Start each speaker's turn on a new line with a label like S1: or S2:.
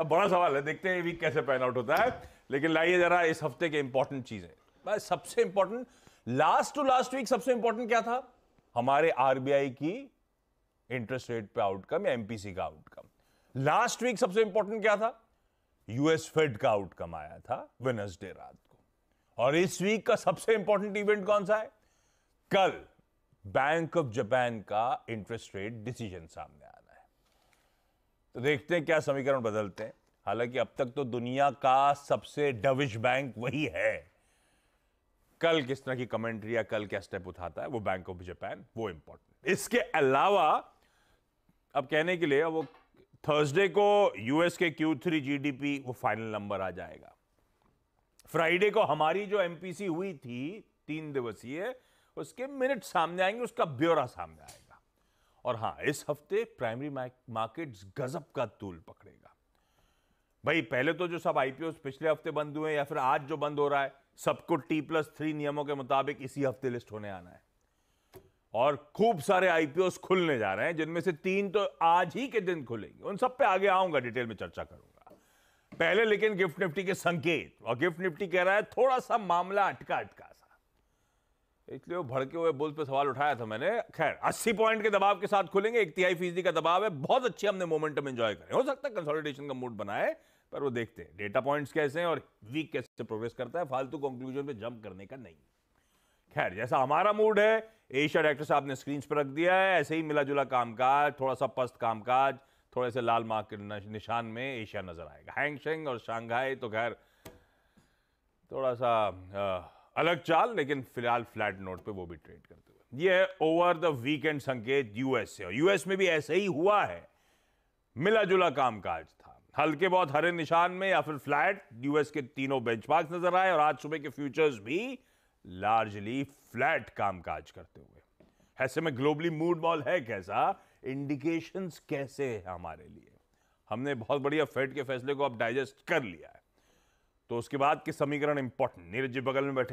S1: अब बड़ा सवाल है देखते हैं वीक कैसे पैन आउट होता है लेकिन लाइए जरा इस हफ्ते के इंपॉर्टेंट चीजें सबसे important last to last week सबसे इंपॉर्टेंट क्या था हमारे आरबीआई की इंटरेस्ट रेट पे आउटकम या एमपीसी का आउटकम लास्ट वीक सबसे इंपॉर्टेंट क्या था यूएस फेड का आउटकम आया था वेनसडे रात को और इस वीक का सबसे इंपॉर्टेंट इवेंट कौन सा है कल बैंक ऑफ जापान का इंटरेस्ट रेट डिसीजन सामने आया तो देखते हैं क्या समीकरण बदलते हैं हालांकि अब तक तो दुनिया का सबसे डविश बैंक वही है कल किस तरह की कमेंट्री या कल क्या स्टेप उठाता है वो बैंक ऑफ जापान वो इंपॉर्टेंट इसके अलावा अब कहने के लिए वो थर्सडे को यूएस के क्यू थ्री जी वो फाइनल नंबर आ जाएगा फ्राइडे को हमारी जो एमपीसी हुई थी तीन दिवसीय उसके मिनट सामने आएंगे उसका ब्यौरा सामने आएगा और हाँ इस हफ्ते प्राइमरी मार्केट्स गजब का तूल पकड़ेगा भाई पहले तो जो सब आईपीओ पिछले हफ्ते बंद हुए या फिर आज जो बंद हो रहा है सबको टी प्लस थ्री नियमों के मुताबिक इसी हफ्ते लिस्ट होने आना है और खूब सारे आईपीओ खुलने जा रहे हैं जिनमें से तीन तो आज ही के दिन खुलेंगे उन सब पे आगे आऊंगा डिटेल में चर्चा करूंगा पहले लेकिन गिफ्ट निफ्टी के संकेत और गिफ्ट निफ्टी कह रहा है थोड़ा सा मामला अटका अटका इसलिए वो भड़के हुए बुल्स पे सवाल उठाया था मैंने खैर 80 पॉइंट के दबाव के साथ खुलेंगे एक तिहाई फीसदी का दबाव है बहुत अच्छे हमने मोमेंटम एंजॉय करें हो सकता है कंसोलिडेशन का मूड बनाए पर वो देखते हैं डेटा पॉइंट्स कैसे हैं और वीक कैसे प्रोग्रेस करता है फालतू कंक्लूजन पे जंप करने का नहीं खैर जैसा हमारा मूड है एशिया डायरेक्टर साहब ने स्क्रीन पर रख दिया है ऐसे ही मिला जुला कामकाज थोड़ा सा पस्त कामकाज थोड़े से लाल मार्क के निशान में एशिया नजर आएगा हैंगशेंग और शांघाई तो खैर थोड़ा सा आ, अलग चाल लेकिन फिलहाल फ्लैट नोट पे वो भी ट्रेड करते हुए ये है ओवर द वीकेंड संकेत यूएस से यूएस में भी ऐसे ही हुआ है मिला जुला कामकाज था हल्के बहुत हरे निशान में या फिर फ्लैट यूएस के तीनों बेंचमार्क नजर आए और आज सुबह के फ्यूचर्स भी लार्जली फ्लैट कामकाज करते हुए ऐसे में ग्लोबली मूड मॉल है कैसा इंडिकेशन कैसे है हमारे लिए हमने बहुत बढ़िया फेड के फैसले को अब डाइजेस्ट कर लिया है तो उसके बाद के समीकरण इंपॉर्टेंट नीरज जी बगल में बैठे